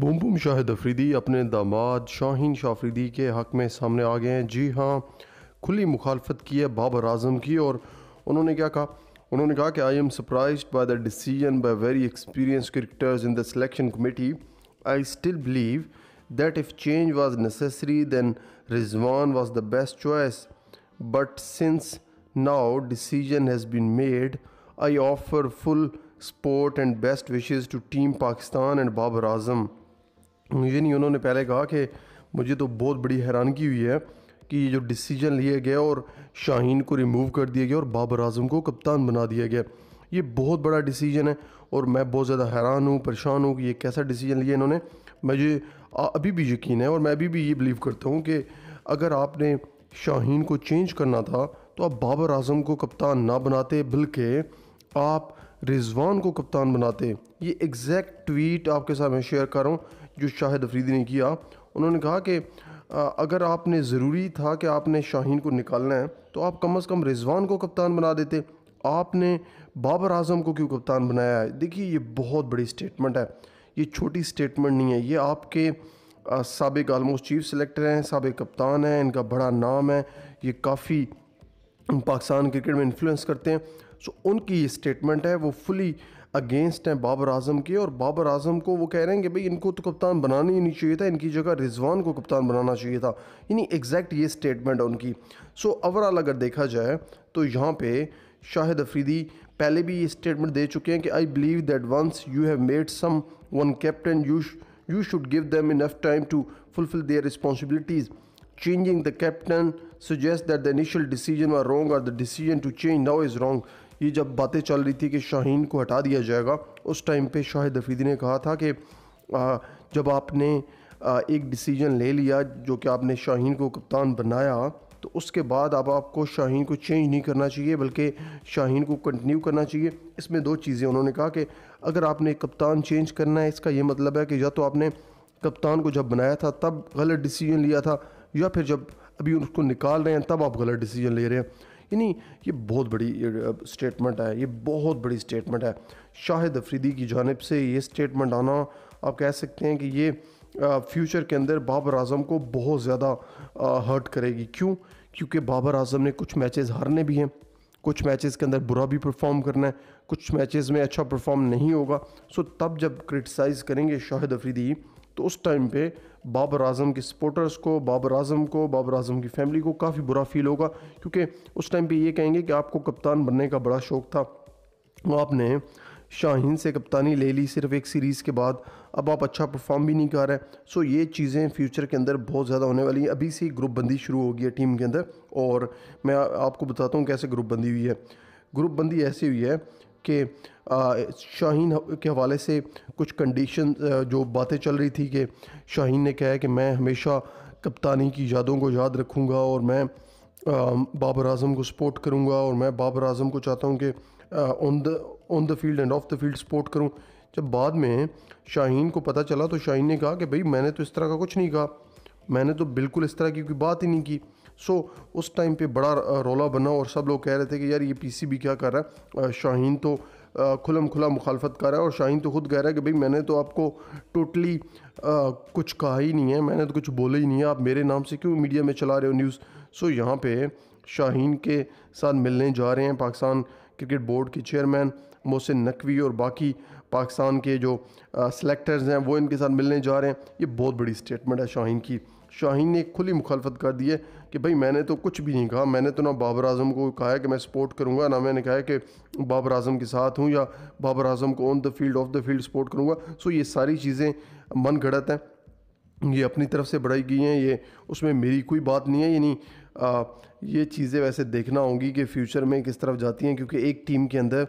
Boom बुम शाहिद अफरीदी अपने दामाद शाहीन अफरीदी के हक़ में सामने आ गए हैं जी हाँ खुली मुखालफत की है बाबर आजम की और उन्होंने क्या कहा उन्होंने कहा कि I am surprise by the decision by very experience cricketers in the selection committee I still believe that if change was necessary then Rizwan was the best choice but since now decision has been made I offer full support and best wishes to team Pakistan and Babar Azam मुझे नहीं उन्होंने पहले कहा कि मुझे तो बहुत बड़ी हैरानगी हुई है कि ये जो डिसीजन लिया गया और शाहीन को रिमूव कर दिया गया और बाबर आजम को कप्तान बना दिया गया ये बहुत बड़ा डिसीजन है और मैं बहुत ज़्यादा हैरान हूँ परेशान हूँ कि ये कैसा डिसीजन लिया इन्होंने मुझे अभी भी यकीन है और मैं अभी भी ये बिलीव करता हूँ कि अगर आपने शाहीन को चेंज करना था तो आप बाबर आजम को कप्तान ना बनाते बल्कि आप रिजवान को कप्तान बनाते ये एग्जैक्ट ट्वीट आपके साथ मैं शेयर कर रहा हूँ जो शाहिद अफरीदी ने किया उन्होंने कहा कि अगर आपने ज़रूरी था कि आपने शाहीन को निकालना है तो आप कम अज़ कम रिजवान को कप्तान बना देते आपने बाबर आजम को क्यों कप्तान बनाया है देखिए ये बहुत बड़ी स्टेटमेंट है ये छोटी स्टेटमेंट नहीं है ये आपके सबक आलमोस्ट चीफ सेलेक्टर हैं सबक कप्तान हैं इनका बड़ा नाम है ये काफ़ी पाकिस्तान क्रिकेट में इन्फ्लुएंस करते हैं सो उनकी ये स्टेटमेंट है वो फुली अगेंस्ट हैं बाबर आजम के और बाबर आजम को वो कह रहे हैं कि भाई इनको तो कप्तान बनाना ही नहीं चाहिए था इनकी जगह रिजवान को कप्तान बनाना चाहिए था यानी एग्जैक्ट ये स्टेटमेंट है उनकी सो ओवरऑल अगर देखा जाए तो यहाँ पे शाहिद अफरीदी पहले भी ये स्टेटमेंट दे चुके हैं कि I believe that once you have made someone captain you you should give them enough time to fulfil their responsibilities changing the captain suggest that the initial decision are wrong or the decision to change now is wrong ये जब बातें चल रही थी कि शाहीन को हटा दिया जाएगा उस टाइम पे शाहिद अफीदी ने कहा था कि जब आपने एक डिसीजन ले लिया जो कि आपने शाहीन को कप्तान बनाया तो उसके बाद अब आपको शाहीन को चेंज नहीं करना चाहिए बल्कि शाहीन को कंटिन्यू करना चाहिए इसमें दो चीज़ें उन्होंने कहा कि अगर आपने कप्तान चेंज करना है इसका ये मतलब है कि या तो आपने कप्तान को जब बनाया था तब गलत डिसीजन लिया था या फिर जब अभी उसको निकाल रहे हैं तब आप गलत डिसीजन ले रहे हैं यानी ये बहुत बड़ी स्टेटमेंट है ये बहुत बड़ी स्टेटमेंट है शाहिद अफरीदी की जानब से ये स्टेटमेंट आना आप कह सकते हैं कि ये फ्यूचर के अंदर बाबर आजम को बहुत ज़्यादा हर्ट करेगी क्यों क्योंकि बाबर आजम ने कुछ मैचेस हारने भी हैं कुछ मैचेस के अंदर बुरा भी परफॉर्म करना है कुछ मैचेस में अच्छा परफॉर्म नहीं होगा सो तब जब क्रिटिसाइज़ करेंगे शाहिद अफरीदी तो उस टाइम पे बाबर आजम के सपोर्टर्स को बाबर आजम को बाबर आजम की फैमिली को काफ़ी बुरा फील होगा क्योंकि उस टाइम पे ये कहेंगे कि आपको कप्तान बनने का बड़ा शौक़ था आपने शाहीन से कप्तानी ले ली सिर्फ एक सीरीज़ के बाद अब आप अच्छा परफॉर्म भी नहीं कर रहे सो ये चीज़ें फ्यूचर के अंदर बहुत ज़्यादा होने वाली हैं अभी से ग्रुप बंदी शुरू होगी है टीम के अंदर और मैं आपको बताता हूँ कैसे ग्रुप बंदी हुई है ग्रुप बंदी ऐसी हुई है के शाहीन के हवाले से कुछ कंडीशन जो बातें चल रही थी कि शाहीन ने कहा है कि मैं हमेशा कप्तानी की यादों को याद रखूँगा और मैं बाबर अजम को सपोर्ट करूंगा और मैं बाबर अजम को चाहता हूँ कि on the on the field and off the field support करूँ जब बाद में शाहीन को पता चला तो शाहीन ने कहा कि भाई मैंने तो इस तरह का कुछ नहीं कहा मैंने तो बिल्कुल इस तरह की कोई बात ही नहीं की सो so, उस टाइम पे बड़ा रोला बना और सब लोग कह रहे थे कि यार ये पीसीबी क्या कर रहा है शाहीन तो खुलम खुला मुखालफत कर रहा है और शाहीन तो खुद कह रहा है कि भाई मैंने तो आपको टोटली कुछ कहा ही नहीं है मैंने तो कुछ बोला ही नहीं है आप मेरे नाम से क्यों मीडिया में चला रहे हो न्यूज़ सो so, यहाँ पे शाहीन के साथ मिलने जा रहे हैं पाकिस्तान क्रिकेट बोर्ड के चेयरमैन मोहसिन नकवी और बाकी पाकिस्तान के जो सेलेक्टर्स हैं वो इनके साथ मिलने जा रहे हैं ये बहुत बड़ी स्टेटमेंट है शाहीन की शाहीन ने खुली मुखालफत कर दी है कि भाई मैंने तो कुछ भी नहीं कहा मैंने तो ना बाबर अजम को कहा है कि मैं सपोर्ट करूँगा ना मैंने कहा है कि बाबर अजम के साथ हूँ या बाबर अजम को on the field off the field support करूँगा सो ये सारी चीज़ें मन गढ़त हैं ये अपनी तरफ से बढ़ाई गई हैं ये उसमें मेरी कोई बात नहीं है यानी ये चीज़ें वैसे देखना होंगी कि फ्यूचर में किस तरफ जाती हैं क्योंकि एक टीम के अंदर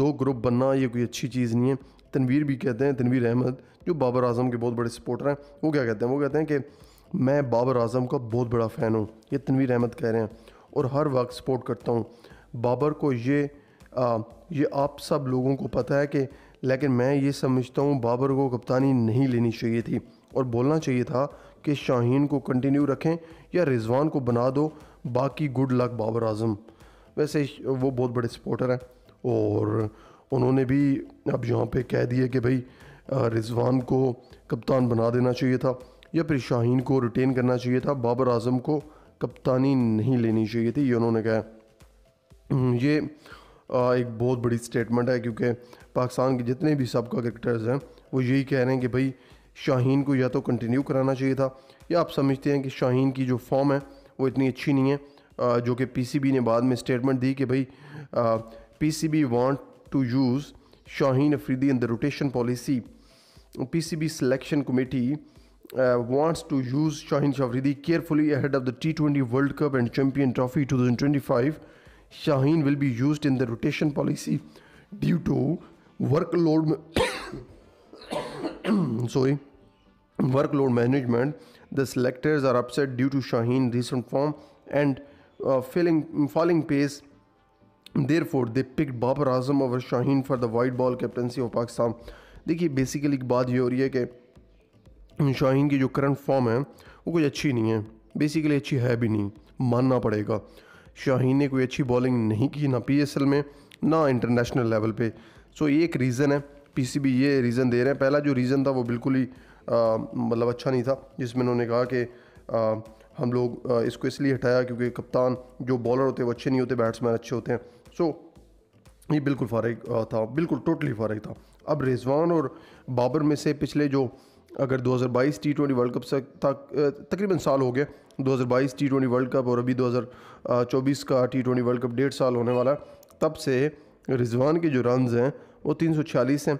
दो ग्रुप बनना ये कोई अच्छी चीज़ नहीं है तनवीर भी कहते हैं तनवीर अहमद जो बाबर आजम के बहुत बड़े सपोर्टर हैं वो क्या कहते हैं वो कहते हैं कि मैं बाबर आजम का बहुत बड़ा फ़ैन हूँ ये तनवीर अहमद कह रहे हैं और हर वक्त सपोर्ट करता हूँ बाबर को ये आ, ये आप सब लोगों को पता है कि लेकिन मैं ये समझता हूँ बाबर को कप्तानी नहीं लेनी चाहिए थी और बोलना चाहिए था कि शाहीन को कंटिन्यू रखें या रिजवान को बना दो बाकी गुड लक बाबर आजम वैसे वो बहुत बड़े सपोर्टर हैं और उन्होंने भी अब यहाँ पे कह दिया कि भाई रिजवान को कप्तान बना देना चाहिए था या फिर शाहीन को रिटेन करना चाहिए था बाबर आजम को कप्तानी नहीं लेनी चाहिए थी ये उन्होंने कहा हम्म, ये एक बहुत बड़ी स्टेटमेंट है क्योंकि पाकिस्तान के जितने भी सबका क्रिकेटर्स हैं वो यही कह रहे हैं कि भाई शाहीन को या तो कंटिन्यू कराना चाहिए था या आप समझते हैं कि शाहीन की जो फॉर्म है वो इतनी अच्छी नहीं है जो कि पीसीबी ने बाद में स्टेटमेंट दी कि भाई PCB want to use Shaheen Afridi in the rotation policy PCB selection committee uh, wants to use Shahin Shavridi carefully ahead of the T20 World Cup and Champion Trophy 2025. Shahin will be used in the rotation policy due to workload sorry workload management. The selectors are upset due to Shahin recent form and uh, failing, falling pace. Therefore, they picked Babar Azam over Shahin for the white ball captaincy of Pakistan. देखिए basically बात ये हो रही है कि शाहीन की जो current form है वो कुछ अच्छी नहीं है बेसिकली अच्छी है भी नहीं मानना पड़ेगा शाहीन ने कोई अच्छी बॉलिंग नहीं की ना पी में ना इंटरनेशनल लेवल पे सो ये एक रीज़न है पीसीबी ये रीज़न दे रहे हैं पहला जो रीज़न था वो बिल्कुल ही मतलब अच्छा नहीं था जिसमें उन्होंने कहा कि आ, हम लोग आ, इसको इसलिए हटाया क्योंकि कप्तान जो बॉलर होते हैं वो अच्छे नहीं होते बैट्समैन अच्छे होते हैं सो ये बिल्कुल फ़ारग था बिल्कुल टोटली फ़ारग था अब रिजवान और बाबर में से पिछले जो अगर 2022 टी ट्वेंटी वर्ल्ड कप से तक तकरीबन साल हो गया 2022 टी ट्वेंटी वर्ल्ड कप और अभी 2024 का टी ट्वेंटी वर्ल्ड कप डेढ़ साल होने वाला तब से रिजवान के जो रन हैं वो तीन हैं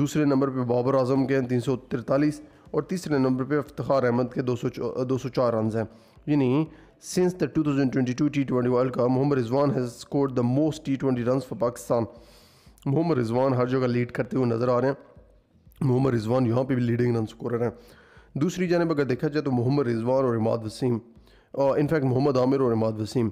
दूसरे नंबर पर बाबर आजम के हैं तीन और तीसरे नंबर पर अफ्तार अहमद के दो सौ दो सौ चार रन हैं यानी since the two thousand twenty two T twenty world cup Mohammad Rizwan has scored the most T twenty run for Pakistan Mohammad Rizwan हर जगह लीड करते हुए नज़र आ रहे हैं मोहम्मद रिजवान यहाँ पे भी लीडिंग रन स्कोरर हैं दूसरी जानब अगर देखा जाए तो मोहम्मद रिजवान और इमाद वसीम इनफैक्ट मोहम्मद आमिर और इमाद वसीम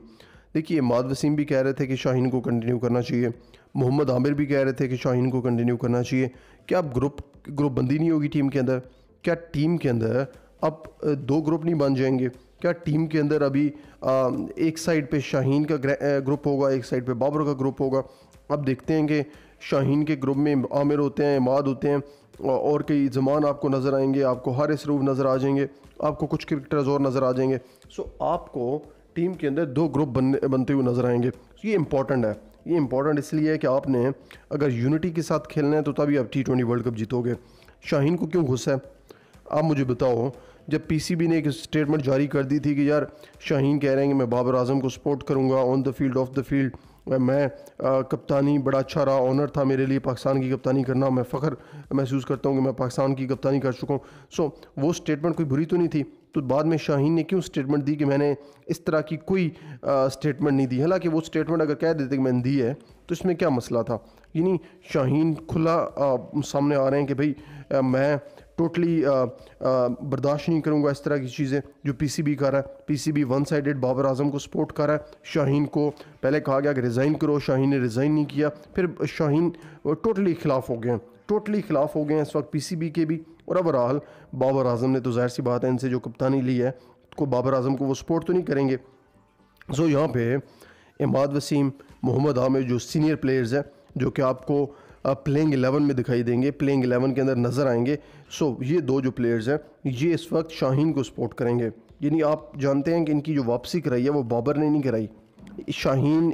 देखिए इमाद वसीम भी कह रहे थे कि शाहीन को कंटिन्यू करना चाहिए मोहम्मद आमिर भी कह रहे थे कि शाहीन को कंटिन्यू करना चाहिए क्या अब ग्रुप ग्रुप बंदी नहीं होगी टीम के अंदर क्या टीम के अंदर अब दो ग्रुप नहीं बन जाएंगे क्या टीम के अंदर अभी आ, एक साइड पे शाहीन का ग्रुप होगा एक साइड पे बाबर का ग्रुप होगा अब देखते हैं कि शाहीन के ग्रुप में आमिर होते हैं इमाद होते हैं और कई जमान आपको नज़र आएंगे आपको इस रूफ नज़र आ जाएंगे आपको कुछ क्रिकेटर्स और नज़र आ जाएंगे सो आपको टीम के अंदर दो ग्रुप बनने बनते हुए नज़र आएंगे सो ये इंपॉर्टेंट है ये इंपॉर्टेंट इसलिए है कि आपने अगर यूनिटी के साथ खेलना है तो तभी आप टी ट्वेंटी वर्ल्ड कप जीतोगे शाहीन को क्यों गुस्सा है आप मुझे बताओ जब पीसीबी ने एक स्टेटमेंट जारी कर दी थी कि यार शाहीन कह रहे हैं कि मैं बाबर आजम को सपोर्ट करूंगा on the field off the field मैं आ, कप्तानी बड़ा अच्छा रहा ऑनर था मेरे लिए पाकिस्तान की कप्तानी करना मैं फ़ख्र महसूस करता हूँ कि मैं पाकिस्तान की कप्तानी कर चुका हूँ सो वो स्टेटमेंट कोई बुरी तो नहीं थी तो बाद में शाहीन ने क्यों स्टेटमेंट दी कि मैंने इस तरह की कोई स्टेटमेंट नहीं दी हालांकि वो स्टेटमेंट अगर कह देते कि मैंने दी है तो इसमें क्या मसला था यानी शाहीन खुला आ, सामने आ रहे हैं कि भाई मैं टोटली uh, uh, बर्दाश्त नहीं करूँगा इस तरह की चीज़ें जो पी बी कर रहा है P C B one side Babar Azam को सपोर्ट कर रहा है शाहीन को पहले कहा गया कि रिज़ाइन करो शाहीन ने रिज़ाइन नहीं किया फिर शाहीन टोटली खिलाफ हो गए हैं टोटली खिलाफ हो गए हैं इस वक्त पी सी बी के भी और अब राहल बाबर आजम ने तो जाहिर सी बात है इनसे जो कप्तानी ली है को बाबर आजम को वो सपोर्ट तो नहीं करेंगे सो यहाँ पर इमाद वसीम मोहम्मद आमिर जो सीनियर प्लेयर्स हैं जो कि आपको प्लेइंग एलेवन में दिखाई देंगे प्लेइंग एलेवन के अंदर नज़र आएंगे सो ये दो जो प्लेयर्स हैं ये इस वक्त शाहीन को सपोर्ट करेंगे यानी आप जानते हैं कि इनकी जो वापसी कराई है वो बाबर ने नहीं कराई शाहीन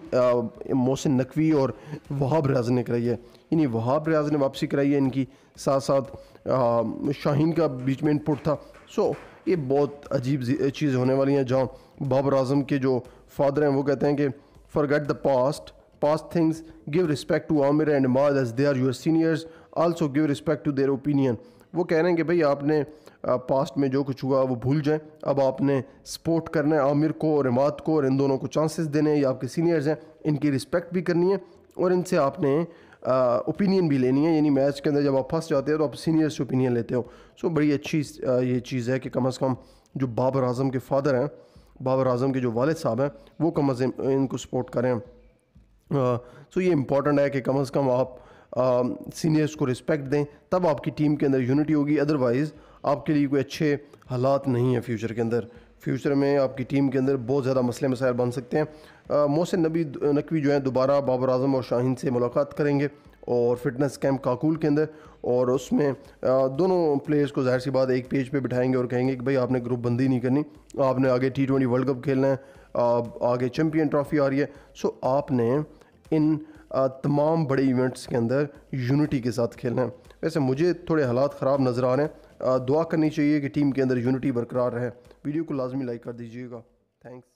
मोहसिन नकवी और वहाब रियाज ने कराई है यानी वहाब रियाज ने वापसी कराई है इनकी साथ साथ शाहीन का बीच में इनपुट था सो ये बहुत अजीब चीज़ होने वाली है जहाँ बाबर आजम के जो फादर हैं वो कहते हैं कि forget the past past things, give respect to Amir and Imad as they are your seniors, also give respect to their opinion. वो कह रहे हैं कि भाई आपने पास्ट में जो कुछ हुआ वो भूल जाएं अब आपने सपोर्ट करना है आमिर को और इमाद को और इन दोनों को चांसेस देने हैं ये आपके सीनियर्स हैं इनकी रिस्पेक्ट भी करनी है और इनसे आपने ओपिनियन भी लेनी है यानी मैच के अंदर जब आप फंस जाते हो तो आप सीनियर से ओपिनियन लेते हो सो बड़ी अच्छी ये चीज़ है कि कम अज़ कम जो बाबर आजम के फादर हैं बाबर आजम के जो वालद साहब हैं वो कम अज़ इनको सपोर्ट करें सो ये इंपॉर्टेंट है कि कम अज़ कम आप सीनियर्स को रिस्पेक्ट दें तब आपकी टीम के अंदर यूनिटी होगी अदरवाइज़ आपके लिए कोई अच्छे हालात नहीं हैं फ्यूचर के अंदर फ्यूचर में आपकी टीम के अंदर बहुत ज़्यादा मसले मसाइल बन सकते हैं मोहसिन नबी नकवी जो है दोबारा बाबर आजम और शाहीन से मुलाकात करेंगे और फिटनेस कैंप काकुल के अंदर और उसमें दोनों प्लेयर्स को जाहिर सी बात एक पेज पे बिठाएंगे और कहेंगे कि भाई आपने ग्रुप बंदी नहीं करनी आपने आगे टी ट्वेंटी वर्ल्ड कप खेलना है आगे चैम्पियन ट्रॉफी आ रही है सो आपने इन तमाम बड़े इवेंट्स के अंदर यूनिटी के साथ खेलना है वैसे मुझे थोड़े हालात ख़राब नज़र आ रहे हैं दुआ करनी चाहिए कि टीम के अंदर यूनिटी बरकरार रहे वीडियो को लाजमी लाइक कर दीजिएगा थैंक्स